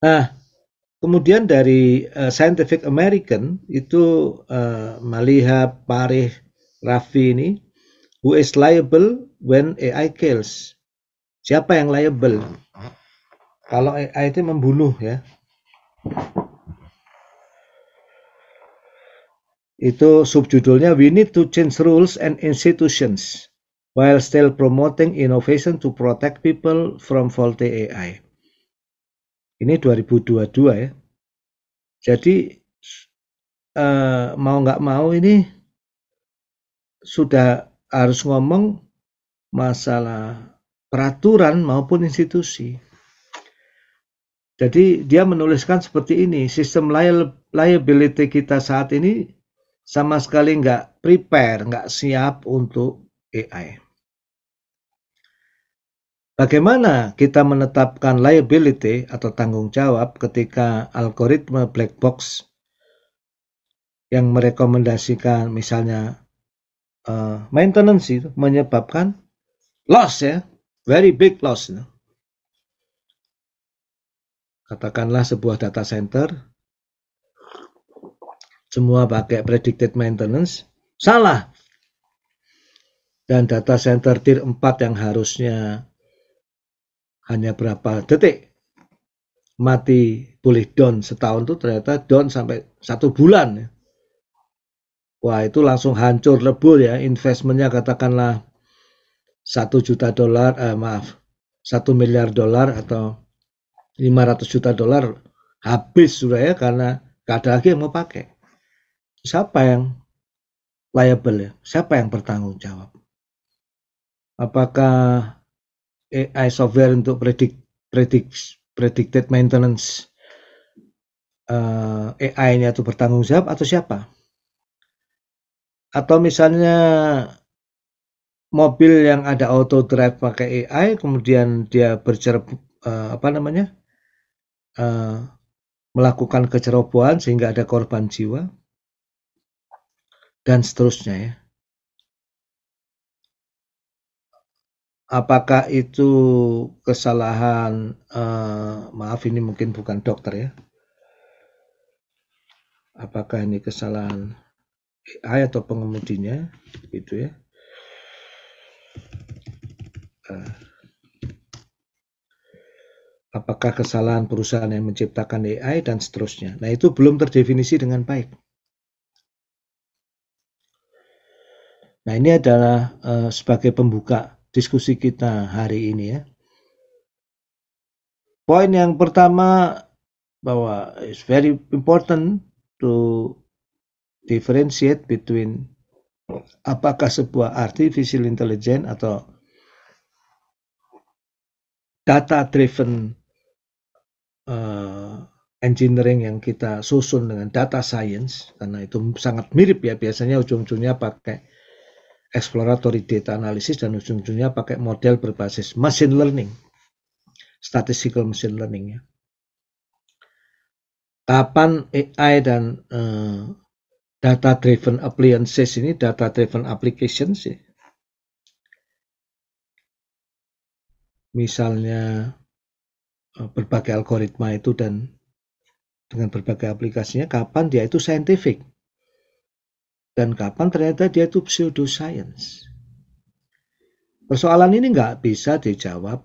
Nah, kemudian dari uh, Scientific American itu uh, eh, Maliha Parih Raffi ini, who is liable when AI kills? Siapa yang liable? Kalau AI itu membunuh ya. Itu subjudulnya We Need to Change Rules and Institutions while still promoting innovation to protect people from faulty AI. Ini 2022 ya. Jadi uh, mau nggak mau ini sudah harus ngomong masalah peraturan maupun institusi. Jadi dia menuliskan seperti ini, sistem liability kita saat ini sama sekali nggak prepare, nggak siap untuk AI. Bagaimana kita menetapkan liability atau tanggung jawab ketika algoritma black box yang merekomendasikan misalnya uh, maintenance itu menyebabkan loss ya, very big loss. Katakanlah sebuah data center semua pakai predicted maintenance salah dan data center tier 4 yang harusnya hanya berapa detik mati boleh down setahun tuh ternyata down sampai satu bulan ya. wah itu langsung hancur lebur ya investmentnya katakanlah satu juta dolar eh, maaf satu miliar dolar atau 500 juta dolar habis sudah ya karena gak ada lagi yang mau pakai siapa yang liable ya siapa yang bertanggung jawab apakah AI software untuk predict predict predicted maintenance uh, eh, AI-nya itu bertanggung jawab atau siapa? Atau misalnya mobil yang ada auto drive pakai AI kemudian dia bercer uh, eh, apa namanya? Uh, melakukan kecerobohan sehingga ada korban jiwa dan seterusnya ya. apakah itu kesalahan uh, maaf ini mungkin bukan dokter ya apakah ini kesalahan AI atau pengemudinya gitu ya eh, apakah kesalahan perusahaan yang menciptakan AI dan seterusnya nah itu belum terdefinisi dengan baik nah ini adalah uh, sebagai pembuka diskusi kita hari ini ya. Poin yang pertama bahwa it's very important to differentiate between apakah sebuah artificial intelligence atau data driven uh, eh, engineering yang kita susun dengan data science karena itu sangat mirip ya biasanya ujung-ujungnya pakai exploratory data analysis dan ujung-ujungnya pakai model berbasis machine learning, statistical machine learning ya. Kapan AI dan uh, eh, data driven appliances ini data driven applications sih. Ya. Misalnya eh, berbagai algoritma itu dan dengan berbagai aplikasinya kapan dia itu scientific dan kapan ternyata dia itu pseudoscience. Persoalan ini nggak bisa dijawab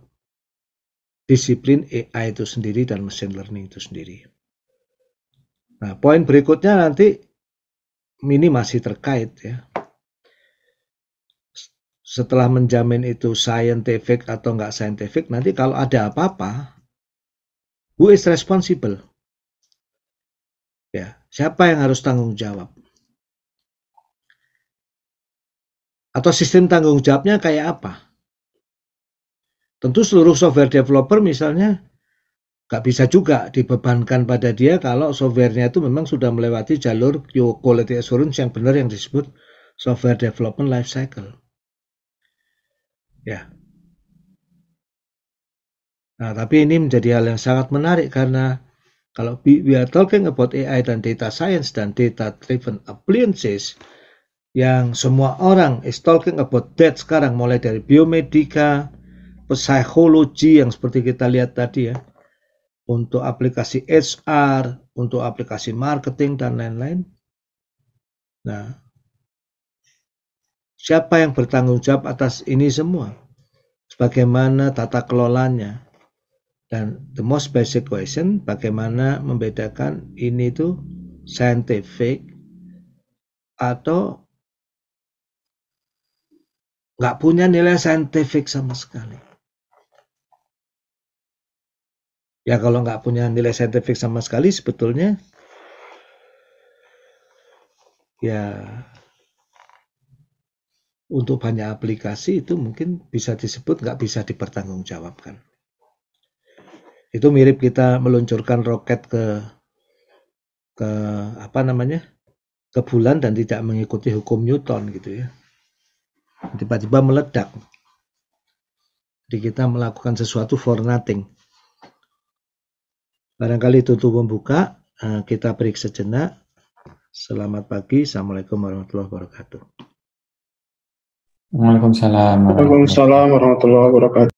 disiplin AI itu sendiri dan machine learning itu sendiri. Nah, poin berikutnya nanti ini masih terkait ya. Setelah menjamin itu scientific atau nggak scientific, nanti kalau ada apa-apa, who is responsible? Ya, siapa yang harus tanggung jawab? atau sistem tanggung jawabnya kayak apa. Tentu seluruh software developer misalnya nggak bisa juga dibebankan pada dia kalau softwarenya itu memang sudah melewati jalur quality assurance yang benar yang disebut software development life cycle. Ya. Nah, tapi ini menjadi hal yang sangat menarik karena kalau we are talking about AI dan data science dan data driven appliances, yang semua orang is talking about that sekarang mulai dari biomedika, psikologi yang seperti kita lihat tadi ya, untuk aplikasi HR, untuk aplikasi marketing dan lain-lain. Nah, siapa yang bertanggung jawab atas ini semua? Bagaimana tata kelolanya? Dan the most basic question, bagaimana membedakan ini itu scientific atau nggak punya nilai saintifik sama sekali. Ya kalau nggak punya nilai saintifik sama sekali sebetulnya ya untuk banyak aplikasi itu mungkin bisa disebut nggak bisa dipertanggungjawabkan. Itu mirip kita meluncurkan roket ke ke apa namanya ke bulan dan tidak mengikuti hukum Newton gitu ya tiba-tiba meledak. Jadi kita melakukan sesuatu for nothing. Barangkali tutup membuka, eh, kita periksa jenak. Selamat pagi, Assalamualaikum warahmatullahi wabarakatuh. Waalaikumsalam. warahmatullahi wabarakatuh.